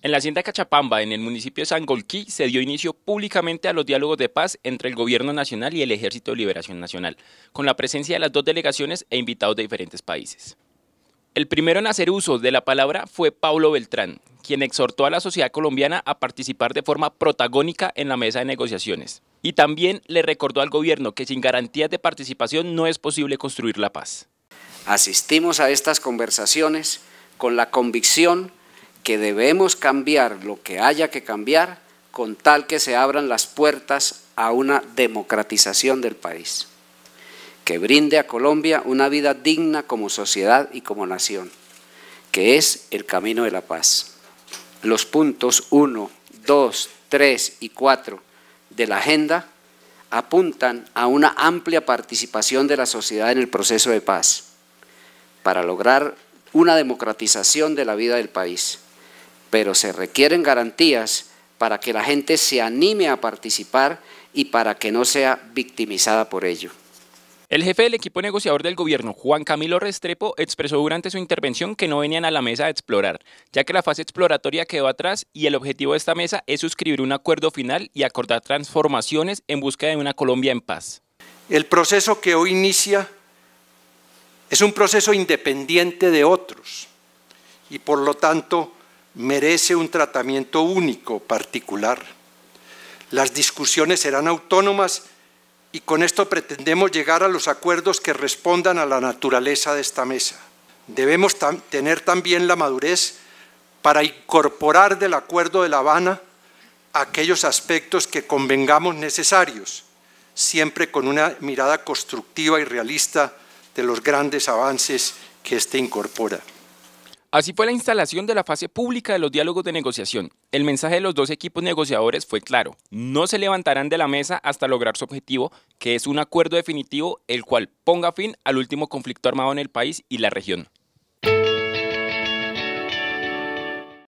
En la hacienda Cachapamba, en el municipio de Sangolquí, se dio inicio públicamente a los diálogos de paz entre el Gobierno Nacional y el Ejército de Liberación Nacional, con la presencia de las dos delegaciones e invitados de diferentes países. El primero en hacer uso de la palabra fue Pablo Beltrán, quien exhortó a la sociedad colombiana a participar de forma protagónica en la mesa de negociaciones. Y también le recordó al gobierno que sin garantías de participación no es posible construir la paz. Asistimos a estas conversaciones con la convicción que debemos cambiar lo que haya que cambiar con tal que se abran las puertas a una democratización del país, que brinde a Colombia una vida digna como sociedad y como nación, que es el camino de la paz. Los puntos 1, 2, 3 y 4 de la agenda apuntan a una amplia participación de la sociedad en el proceso de paz para lograr una democratización de la vida del país pero se requieren garantías para que la gente se anime a participar y para que no sea victimizada por ello. El jefe del equipo negociador del gobierno, Juan Camilo Restrepo, expresó durante su intervención que no venían a la mesa a explorar, ya que la fase exploratoria quedó atrás y el objetivo de esta mesa es suscribir un acuerdo final y acordar transformaciones en busca de una Colombia en paz. El proceso que hoy inicia es un proceso independiente de otros y por lo tanto merece un tratamiento único, particular. Las discusiones serán autónomas y con esto pretendemos llegar a los acuerdos que respondan a la naturaleza de esta mesa. Debemos tener también la madurez para incorporar del Acuerdo de La Habana aquellos aspectos que convengamos necesarios, siempre con una mirada constructiva y realista de los grandes avances que este incorpora. Así fue la instalación de la fase pública de los diálogos de negociación. El mensaje de los dos equipos negociadores fue claro, no se levantarán de la mesa hasta lograr su objetivo, que es un acuerdo definitivo el cual ponga fin al último conflicto armado en el país y la región.